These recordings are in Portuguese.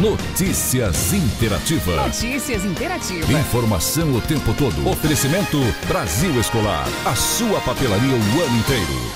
Notícias Interativa. Notícias Interativas. Informação o tempo todo. Oferecimento Brasil Escolar. A sua papelaria o ano inteiro.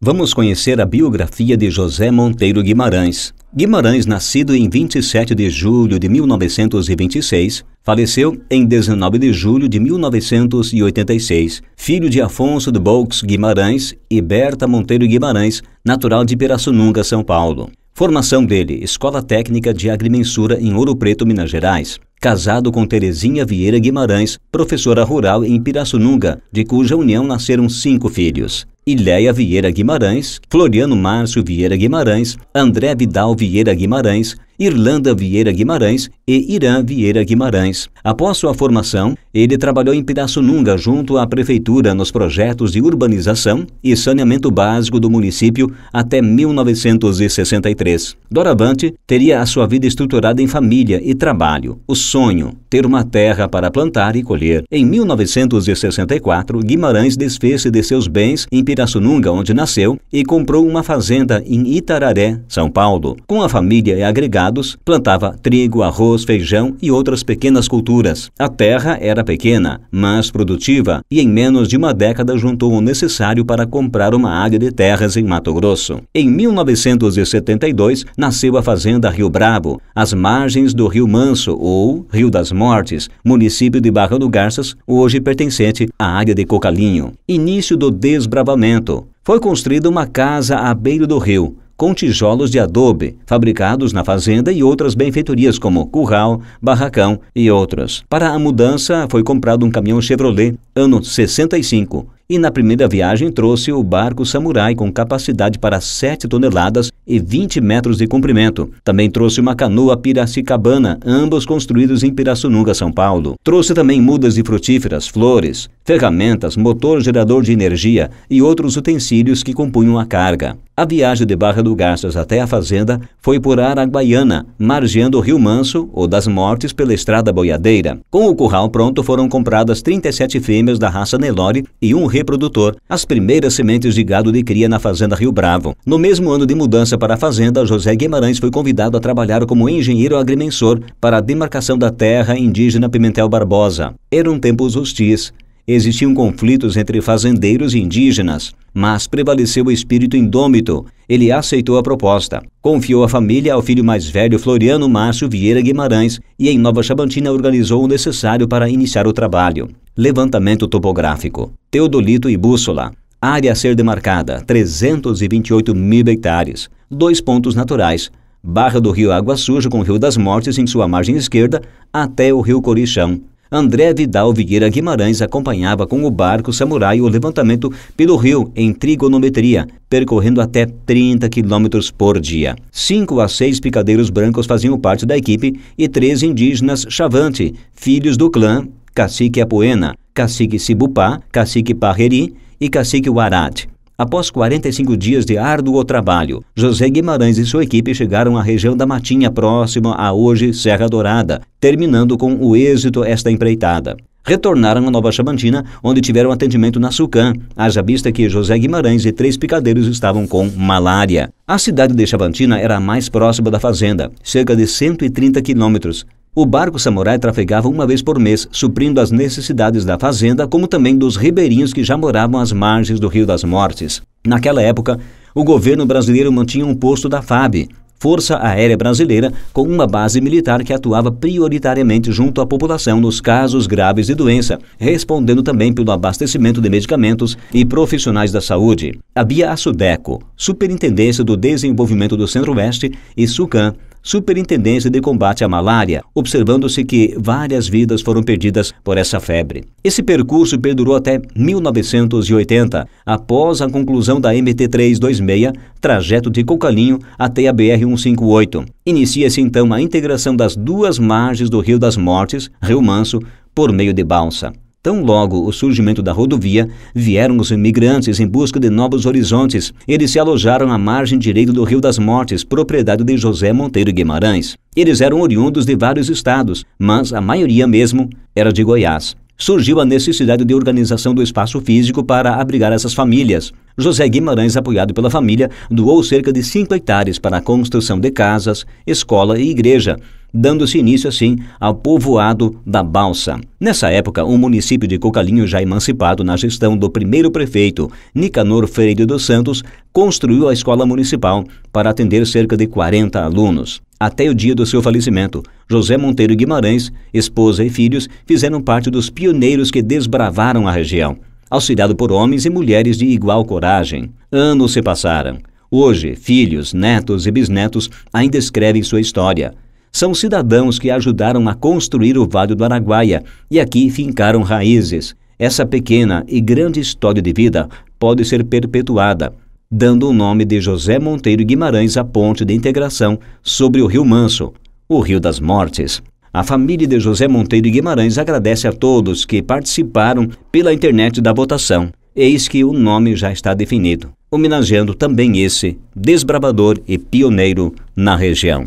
Vamos conhecer a biografia de José Monteiro Guimarães. Guimarães, nascido em 27 de julho de 1926, faleceu em 19 de julho de 1986, filho de Afonso de Boux Guimarães e Berta Monteiro Guimarães, natural de Pirassununga, São Paulo. Formação dele, Escola Técnica de Agrimensura em Ouro Preto, Minas Gerais. Casado com Terezinha Vieira Guimarães, professora rural em Pirassununga, de cuja união nasceram cinco filhos. Ileia Vieira Guimarães, Floriano Márcio Vieira Guimarães, André Vidal Vieira Guimarães Irlanda Vieira Guimarães e Irã Vieira Guimarães. Após sua formação, ele trabalhou em Pirassununga junto à prefeitura nos projetos de urbanização e saneamento básico do município até 1963. Doravante teria a sua vida estruturada em família e trabalho. O sonho, ter uma terra para plantar e colher. Em 1964, Guimarães desfez-se de seus bens em Pirassununga, onde nasceu, e comprou uma fazenda em Itararé, São Paulo. Com a família e agregado plantava trigo, arroz, feijão e outras pequenas culturas. A terra era pequena, mas produtiva, e em menos de uma década juntou o necessário para comprar uma área de terras em Mato Grosso. Em 1972, nasceu a fazenda Rio Bravo, às margens do Rio Manso ou Rio das Mortes, município de Barra do Garças, hoje pertencente à área de Cocalinho. Início do desbravamento. Foi construída uma casa à beira do rio, com tijolos de adobe, fabricados na fazenda e outras benfeitorias como curral, barracão e outros. Para a mudança, foi comprado um caminhão Chevrolet, ano 65, e na primeira viagem trouxe o barco Samurai com capacidade para 7 toneladas e 20 metros de comprimento. Também trouxe uma canoa piracicabana, ambos construídos em Pirassununga, São Paulo. Trouxe também mudas de frutíferas, flores, ferramentas, motor gerador de energia e outros utensílios que compunham a carga. A viagem de Barra do Garças até a fazenda foi por Araguaiana, margeando o Rio Manso ou das Mortes pela Estrada Boiadeira. Com o curral pronto foram compradas 37 fêmeas da raça Nelore e um reprodutor, as primeiras sementes de gado de cria na fazenda Rio Bravo. No mesmo ano de mudança para a fazenda, José Guimarães foi convidado a trabalhar como engenheiro agrimensor para a demarcação da terra indígena Pimentel Barbosa. Eram tempos hostis. Existiam conflitos entre fazendeiros e indígenas, mas prevaleceu o espírito indômito. Ele aceitou a proposta. Confiou a família ao filho mais velho, Floriano Márcio Vieira Guimarães, e em Nova Chabantina organizou o necessário para iniciar o trabalho. Levantamento topográfico, teodolito e bússola, área a ser demarcada, 328 mil hectares dois pontos naturais, Barra do Rio Água Suja com o Rio das Mortes em sua margem esquerda até o Rio Corichão. André Vidal Vieira Guimarães acompanhava com o barco samurai o levantamento pelo rio em trigonometria, percorrendo até 30 km por dia. Cinco a seis picadeiros brancos faziam parte da equipe e três indígenas Chavante, filhos do clã Cacique Apuena Cacique Sibupá, Cacique Parreri e Cacique Uarate Após 45 dias de árduo trabalho, José Guimarães e sua equipe chegaram à região da Matinha próxima a hoje Serra Dourada, terminando com o êxito esta empreitada retornaram à Nova Chabantina, onde tiveram atendimento na Sucam, haja vista que José Guimarães e três picadeiros estavam com malária. A cidade de Chabantina era a mais próxima da fazenda, cerca de 130 quilômetros. O barco samurai trafegava uma vez por mês, suprindo as necessidades da fazenda, como também dos ribeirinhos que já moravam às margens do Rio das Mortes. Naquela época, o governo brasileiro mantinha um posto da FAB, Força Aérea Brasileira, com uma base militar que atuava prioritariamente junto à população nos casos graves de doença, respondendo também pelo abastecimento de medicamentos e profissionais da saúde. A Bia Sudeco, Superintendência do Desenvolvimento do Centro-Oeste, e SUCAM, Superintendência de Combate à Malária, observando-se que várias vidas foram perdidas por essa febre. Esse percurso perdurou até 1980, após a conclusão da MT-326, trajeto de Cocalinho até a BR-158. Inicia-se então a integração das duas margens do Rio das Mortes, Rio Manso, por meio de balsa. Tão logo o surgimento da rodovia, vieram os imigrantes em busca de novos horizontes. Eles se alojaram à margem direita do Rio das Mortes, propriedade de José Monteiro Guimarães. Eles eram oriundos de vários estados, mas a maioria mesmo era de Goiás surgiu a necessidade de organização do espaço físico para abrigar essas famílias. José Guimarães, apoiado pela família, doou cerca de 5 hectares para a construção de casas, escola e igreja, dando-se início assim ao povoado da Balsa. Nessa época, o município de Cocalinho, já emancipado na gestão do primeiro prefeito, Nicanor Freire dos Santos, construiu a escola municipal para atender cerca de 40 alunos até o dia do seu falecimento. José Monteiro Guimarães, esposa e filhos, fizeram parte dos pioneiros que desbravaram a região, auxiliado por homens e mulheres de igual coragem. Anos se passaram. Hoje, filhos, netos e bisnetos ainda escrevem sua história. São cidadãos que ajudaram a construir o Vale do Araguaia e aqui fincaram raízes. Essa pequena e grande história de vida pode ser perpetuada dando o nome de José Monteiro Guimarães à ponte de integração sobre o Rio Manso, o Rio das Mortes. A família de José Monteiro Guimarães agradece a todos que participaram pela internet da votação. Eis que o nome já está definido, homenageando também esse desbravador e pioneiro na região.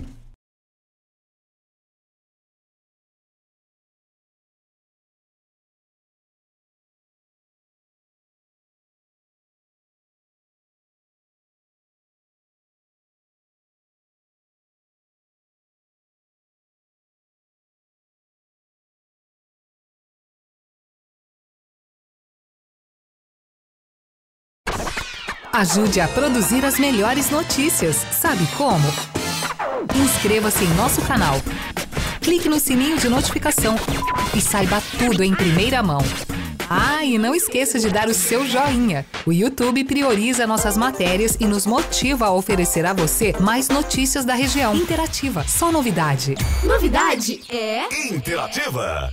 Ajude a produzir as melhores notícias. Sabe como? Inscreva-se em nosso canal. Clique no sininho de notificação e saiba tudo em primeira mão. Ah, e não esqueça de dar o seu joinha. O YouTube prioriza nossas matérias e nos motiva a oferecer a você mais notícias da região. Interativa, só novidade. Novidade é. Interativa!